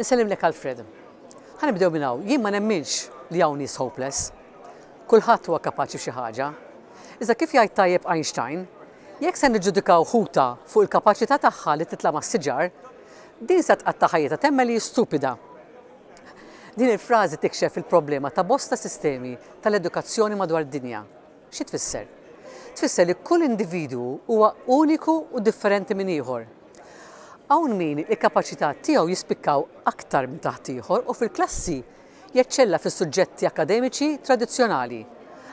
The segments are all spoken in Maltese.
Nisellim lek Alfred. Għan minn minnaw, jien ma nemminx li hawn hopeless. Kulħadd huwa kapaċi xi ħaġa. Iżda kif jgħid tajjeb Einstein, jekk se niġġudikaw ħuta fuq il-kapaċità tagħha li titla' mas-siġar, din se tqatta ħajja temmel li stupida. Din il-frażi tikxef il-problema ta' bosta sistemi tal-edukazzjoni madwar dinja. Xi tfisser? Tfisser li kull individwu huwa uniku u differenti minn ieħor. Hawn min il-kapaċità tiegħu jispikkaw aktar minn taħt ieħor u fil-klassi jeċċella fis-suġġetti akademiċi tradizzjonali.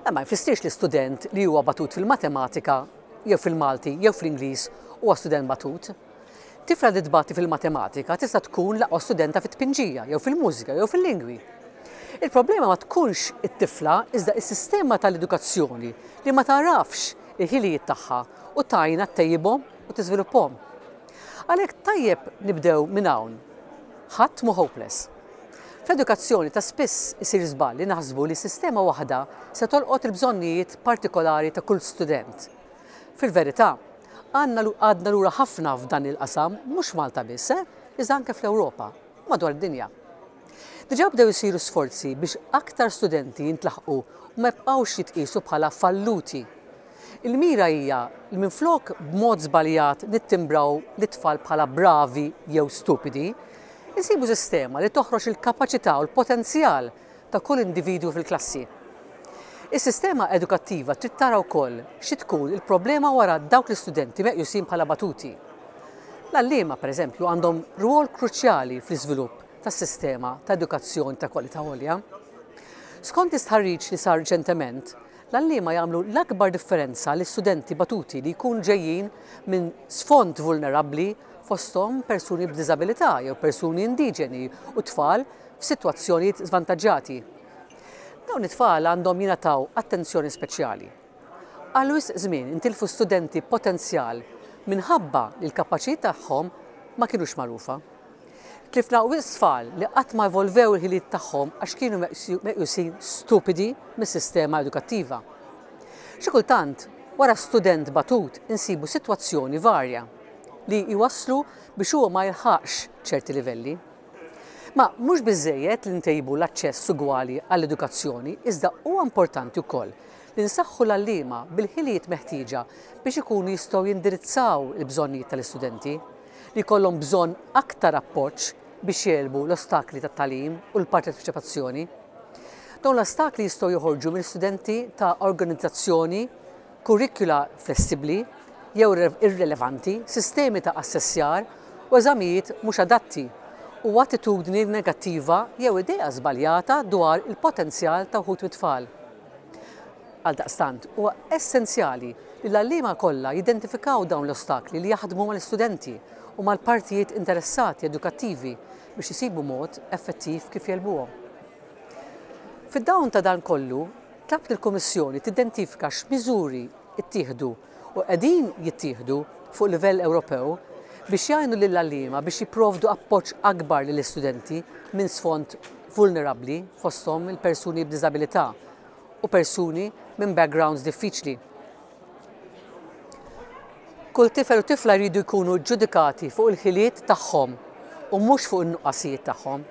Imma jfissirx li student li huwa batut fil-matematika jew fil-Malti jew fl-Ingliż huwa student batut. Tifra li dbati fil-matematika tista' tkun laqgħu studenta fit-tpinġija jew fil-mużika jew fil-lingwi. Il-problema ma tkunx it-tifla iżda s sistema tal-edukazzjoni li ma tarafx il-ħilijiet tagħha u tajna ttejjibhom u tiżviluppom. Għalhekk tajjeb nibdew minn hawn. Ħadd mu hopeless. Fl-edukazzjoni ta' spiss isir żballi li naħsbu li sistema waħda se tolqot il-bżonnijiet partikolari ta' kull student. Fil-verità, għandna għadna lura ħafna f'dan il-qasam mhux Malta biss, eh? iżda anke fl-Ewropa, madwar id-dinja. Diġa bdew isiru sforzi biex aktar studenti jintlaħqu u ma jibqgħux jitqisu bħala falluti Il-mira hija li minflok b'mod żbaljat nittimbraw l-tfal bħala bravi jew stupidi, insibu sistema li toħroġ il-kapaċità u l-potenzjal ta' kull individwu fil-klassi. Is-sistema edukattiva trid tara wkoll xi tkun il-problema wara dawk l-istudenti meqjusin bħala batuti. L-allima, pereżempju, għandhom rwol kruċjali fl-iżvilupp tas-sistema ta' edukazzjoni ta' kwalità għolja. Skont istħarriġ li sar reċentement, l-allima jagħmlu l-akbar differenza l studenti batuti li jkun ġejjin minn sfond vulnerabli fostom persuni b'dizabilità jew persuni indiġeni u tfal f'sitwazzjonijiet zvantaġġati. Dawn it-tfal għandhom jingħataw attenzjoni speċjali. Għalwis żmien intilfu studenti potenzjal minħabba li l-kapaċi tagħhom ma kienux magħrufa tlifna u isfal li qatt ma evolvew il-ħiliet tagħhom għax kienu meqjusin stupidi mis-sistema edukattiva. Xi kultant wara student batut insibu sitwazzjoni varja li jwaslu biex huwa ma jilħaqx ċerti livelli. Ma mhux biżejjed li ntejbu l-aċċess ugwali għall-edukazzjoni iżda huwa importanti wkoll li nsaħħu l-allima bil-ħiliet meħtieġa biex ikunu jistgħu jindirizzaw il-bżonnijiet tal-istudenti li kollhom bżonn aktar appoġġ biex jelbu l-ostakli ta' talim u l-parteċipazzjoni. Dawn l-ostakli jistgħu joħorġu mill studenti ta' organizzazzjoni, kurrikula flessibbli jew irrelevanti, sistemi ta' assessjar u eżamijiet mhux adatti u attitudni negattiva jew idea żbaljata dwar il-potenzjal ta' ħut mit-tfal. Għal daqstant, huwa essenzjali li l-allima kollha jidentifikaw dawn l-ostakli li jaħdmu mal-studenti u mal-partijiet interessati edukattivi biex jisibu mod effettiv kif jelbuhom. Fid-dawn ta' dan kollu, tlab il-Komissjoni tidentifika x'miżuri ittieħdu u qegħdin jittieħdu fuq livell Ewropew biex jgħinu lil allima biex jipprovdu appoġġ akbar lill istudenti minn sfond vulnerabli fosthom il-persuni b'diżabilità u persuni minn backgrounds diffiċli kull tifel u tifla jridu jkunu ġudikati fuq il-ħiliet tagħhom u mhux fuq in-nuqqasijiet tagħhom.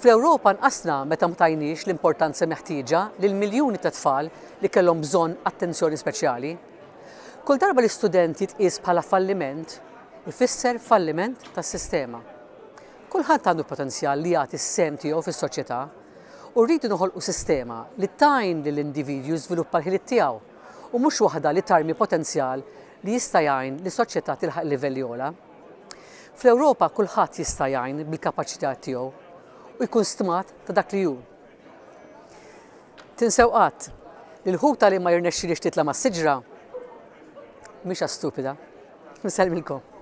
Fl-Ewropa nqasna meta mtajniex l-importanza meħtieġa lil miljuni ta' tfal li kellhom bżonn attenzjoni speċjali. Kull darba li studenti tqis bħala falliment, ifisser falliment tas-sistema. Kulħadd għandu potenzjal li jagħti s-sem tiegħu fis-soċjetà u rridu noħolqu sistema li tajn lill individju żviluppa l-ħiliet tiegħu u mhux waħda li tarmi potenzjal li jista' jgħin li soċjetà tilħaq livell jola. Fl-Ewropa kulħadd jista' jgħin bil-kapaċità tiegħu u jkun stmat ta' dak li hu. Tinsewqat li l-ħuta li ma jirnexxi li titla' mas-siġra mhix stupida. minkom.